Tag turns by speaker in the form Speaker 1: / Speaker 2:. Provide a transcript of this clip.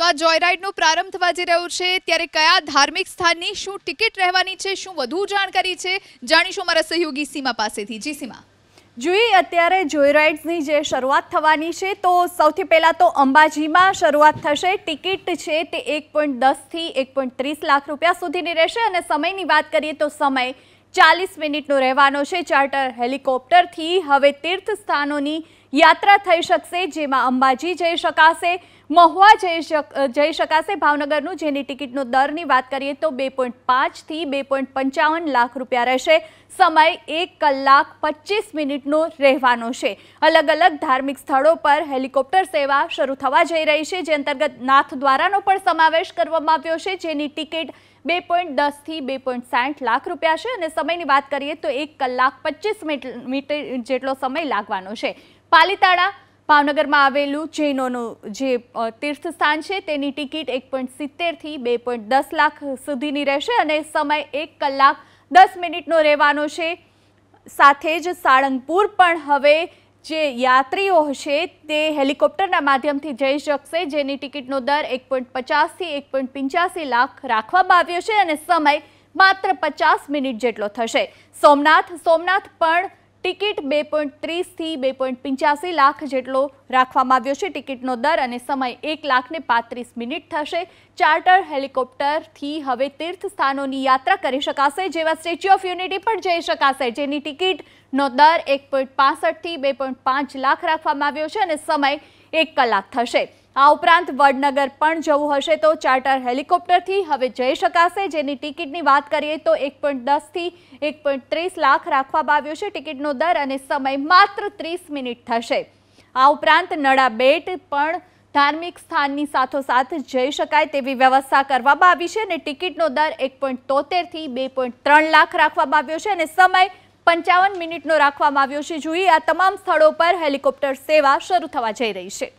Speaker 1: તો આ જોયરાઇડનો પ્રારંભ થવા જઈ રહ્યો છે ત્યારે કયા ધાર્મિક સ્થાનની શું ટિકિટ રહેવાની છે શું વધુ જાણકારી છે જાણીશું મારા સહયોગી સીમા પાસેથી જી સીમા જોઈએ અત્યારે જોયરાઇડ્સની જે શરૂઆત થવાની છે તો સૌથી પહેલાં તો અંબાજીમાં શરૂઆત થશે ટિકિટ છે તે એક પોઈન્ટ દસથી એક પોઈન્ટ ત્રીસ લાખ રૂપિયા સુધીની રહેશે અને સમયની વાત કરીએ તો સમય ચાલીસ મિનિટનો રહેવાનો છે ચાર્ટર હેલિકોપ્ટરથી હવે તીર્થ સ્થાનોની યાત્રા થઈ શકશે જેમાં અંબાજી જઈ શકાશે મહવા જય જય શકાસે ભાવનગર નું જેની ટિકિટ નો દર ની વાત કરીએ તો 2.5 થી 2.55 લાખ રૂપિયા રહેશે સમય 1 કલાક 25 મિનિટ નો રહેવાનો છે અલગ અલગ ધાર્મિક સ્થળો પર helicopter સેવા શરૂ થવા જઈ રહી છે જે અંતર્ગત નાથ દ્વારા નો પણ સમાવેશ કરવામાં આવ્યો છે જેની ટિકિટ 2.10 થી 2.60 લાખ રૂપિયા છે અને સમય ની વાત કરીએ તો 1 કલાક 25 મિનિટ જેટલો સમય લાગવાનો છે પાલિતાડા પાવનગરમાં આવેલું જેનોનો જે તીર્થસ્થાન છે તેની ટિકિટ 1.70 થી 2.10 લાખ સુધીની રહેશે અને સમય 1 કલાક 10 મિનિટનો રહેવાનો છે સાથે જ સાળંગપુર પણ હવે જે યાત્રીઓ છે તે helicopter ના માધ્યમથી જઈ શકશે જેની ટિકિટનો દર 1.50 થી 1.85 લાખ રાખવામાં આવ્યો છે અને સમય માત્ર 50 મિનિટ જેટલો થશે સોમનાથ સોમનાથ પણ ટિકિટ 2.30 થી 2.85 લાખ જેટલો રાખવામાં આવ્યો છે ટિકિટનો દર અને સમય 1 લાખ 35 મિનિટ થશે ચાર્ટર હેલિકોપ્ટર થી હવે તીર્થસ્થાનોની યાત્રા કરી શકાશે જેવા સ્ટેટ ઓફ યુનિટી પર જઈ શકાશે જેની ટિકિટનો દર 1.65 થી 2.5 લાખ રાખવામાં આવ્યો છે અને સમય 1 કલાક થશે આ ઉપરાંત વડનગર પણ જવું હશે તો ચાર્ટર હેલિકોપ્ટરથી હવે જઈ શકાશે જેની ટિકિટની વાત કરીએ તો એક પોઈન્ટ દસથી એક પોઈન્ટ ત્રીસ લાખ રાખવામાં આવ્યો છે ટિકિટનો દર અને સમય માત્ર ત્રીસ મિનિટ થશે આ ઉપરાંત નડા બેટ પણ ધાર્મિક સ્થાનની સાથોસાથ જઈ શકાય તેવી વ્યવસ્થા કરવામાં આવી છે અને ટિકિટનો દર એક પોઈન્ટ તોતેરથી બે પોઈન્ટ ત્રણ લાખ રાખવામાં આવ્યો છે અને સમય પંચાવન મિનિટનો રાખવામાં આવ્યો છે જોઈએ આ તમામ સ્થળો પર હેલિકોપ્ટર સેવા શરૂ થવા જઈ રહી છે